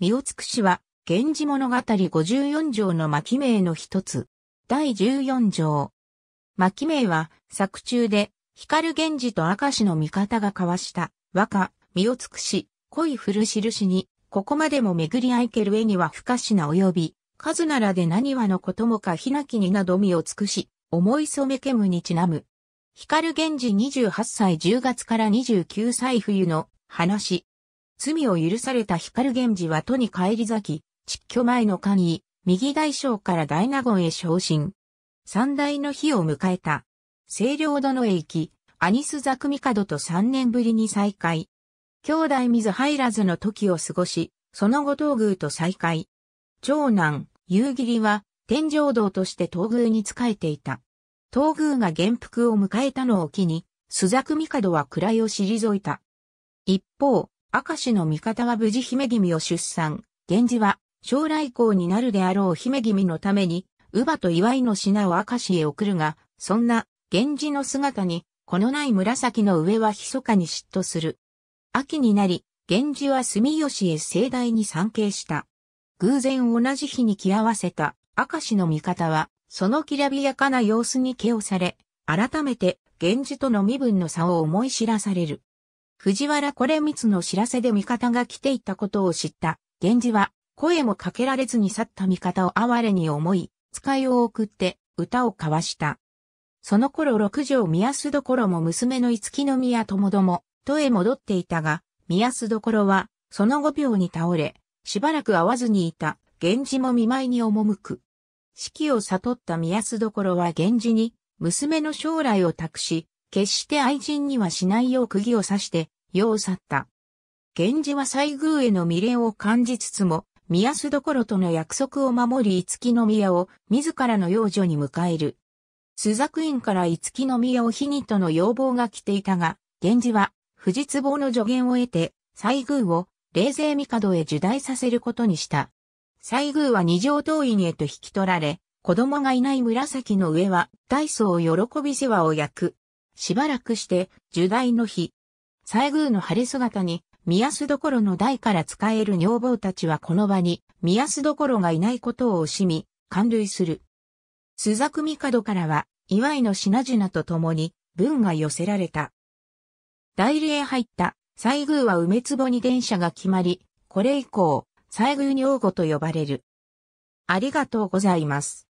身を尽くしは、源氏物語54条の巻名の一つ。第14条。巻名は、作中で、光源氏と明石の味方が交わした、和歌、身を尽くし、恋古印に、ここまでも巡り合いける絵には不可視な及び、数ならで何はのこともかひなきになど身を尽くし、思い染めけむにちなむ。光源氏28歳10月から29歳冬の話。罪を許された光源氏は都に帰り咲き、蟄居前の官位、右大将から大納言へ昇進。三大の日を迎えた。清涼殿へ行き、アニスザクミカドと三年ぶりに再会。兄弟水入らずの時を過ごし、その後東宮と再会。長男、夕霧は、天上道として東宮に仕えていた。東宮が元服を迎えたのを機に、ミカドは位を退いた。一方、明石の味方は無事姫君を出産。源氏は、将来公になるであろう姫君のために、乳母と祝いの品を明石へ送るが、そんな、源氏の姿に、このない紫の上は密かに嫉妬する。秋になり、源氏は住吉へ盛大に参詣した。偶然同じ日に着合わせた、明石の味方は、そのきらびやかな様子に気をされ、改めて、源氏との身分の差を思い知らされる。藤原これ光の知らせで味方が来ていたことを知った。源氏は、声もかけられずに去った味方を哀れに思い、使いを送って歌を交わした。その頃六条宮須所も娘の五木宮友ども、都へ戻っていたが、宮須所は、その五秒に倒れ、しばらく会わずにいた、源氏も見舞いに赴く。四季を悟った宮須所は源氏に、娘の将来を託し、決して愛人にはしないよう釘を刺して、を去った。源氏は西宮への未練を感じつつも、宮須所との約束を守り五木の宮を自らの養女に迎える。朱雀院から五木の宮を日にとの要望が来ていたが、源氏は、富士壺の助言を得て、西宮を、冷静帝へ受代させることにした。西宮は二条当院へと引き取られ、子供がいない紫の上は、大層喜び世話を焼く。しばらくして、受代の日、西宮の晴れ姿に、宮須所の代から使える女房たちはこの場に、宮須所がいないことを惜しみ、感類する。須作帝からは、祝いの品々と共に、文が寄せられた。代理へ入った、西宮は梅壺に電車が決まり、これ以降、西宮女房と呼ばれる。ありがとうございます。